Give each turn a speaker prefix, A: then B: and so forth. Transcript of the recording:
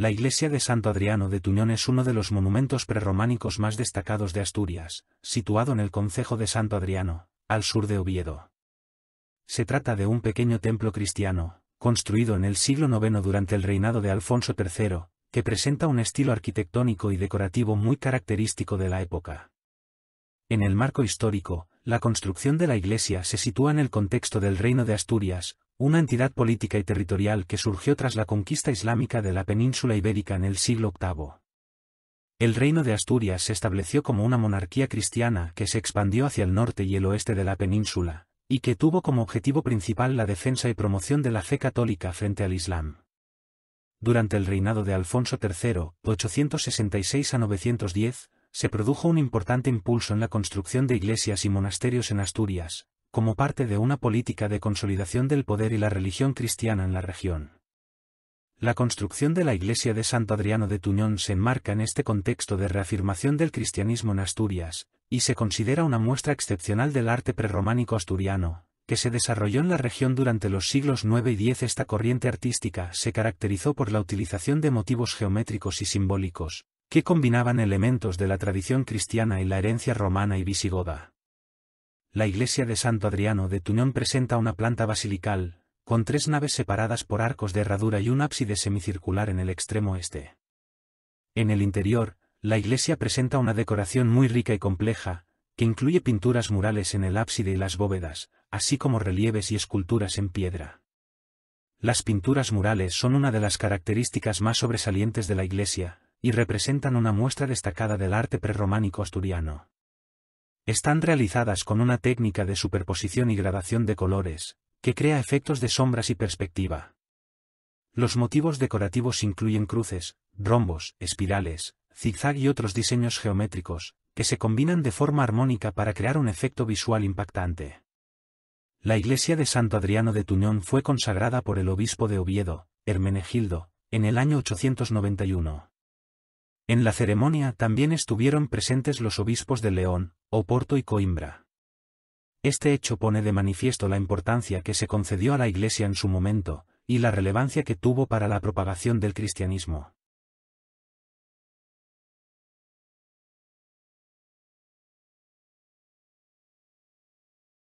A: La iglesia de Santo Adriano de Tuñón es uno de los monumentos prerrománicos más destacados de Asturias, situado en el concejo de Santo Adriano, al sur de Oviedo. Se trata de un pequeño templo cristiano, construido en el siglo IX durante el reinado de Alfonso III, que presenta un estilo arquitectónico y decorativo muy característico de la época. En el marco histórico, la construcción de la iglesia se sitúa en el contexto del Reino de Asturias, una entidad política y territorial que surgió tras la conquista islámica de la península ibérica en el siglo VIII. El reino de Asturias se estableció como una monarquía cristiana que se expandió hacia el norte y el oeste de la península, y que tuvo como objetivo principal la defensa y promoción de la fe católica frente al Islam. Durante el reinado de Alfonso III, 866 a 910, se produjo un importante impulso en la construcción de iglesias y monasterios en Asturias, como parte de una política de consolidación del poder y la religión cristiana en la región. La construcción de la iglesia de Santo Adriano de Tuñón se enmarca en este contexto de reafirmación del cristianismo en Asturias, y se considera una muestra excepcional del arte prerrománico asturiano, que se desarrolló en la región durante los siglos IX y X. Esta corriente artística se caracterizó por la utilización de motivos geométricos y simbólicos, que combinaban elementos de la tradición cristiana y la herencia romana y visigoda la iglesia de Santo Adriano de Tuñón presenta una planta basilical, con tres naves separadas por arcos de herradura y un ábside semicircular en el extremo este. En el interior, la iglesia presenta una decoración muy rica y compleja, que incluye pinturas murales en el ábside y las bóvedas, así como relieves y esculturas en piedra. Las pinturas murales son una de las características más sobresalientes de la iglesia, y representan una muestra destacada del arte prerrománico asturiano están realizadas con una técnica de superposición y gradación de colores, que crea efectos de sombras y perspectiva. Los motivos decorativos incluyen cruces, rombos, espirales, zigzag y otros diseños geométricos, que se combinan de forma armónica para crear un efecto visual impactante. La iglesia de Santo Adriano de Tuñón fue consagrada por el obispo de Oviedo, Hermenegildo, en el año 891. En la ceremonia también estuvieron presentes los obispos de León, Oporto y Coimbra. Este hecho pone de manifiesto la importancia que se concedió a la Iglesia en su momento, y la relevancia que tuvo para la propagación del cristianismo.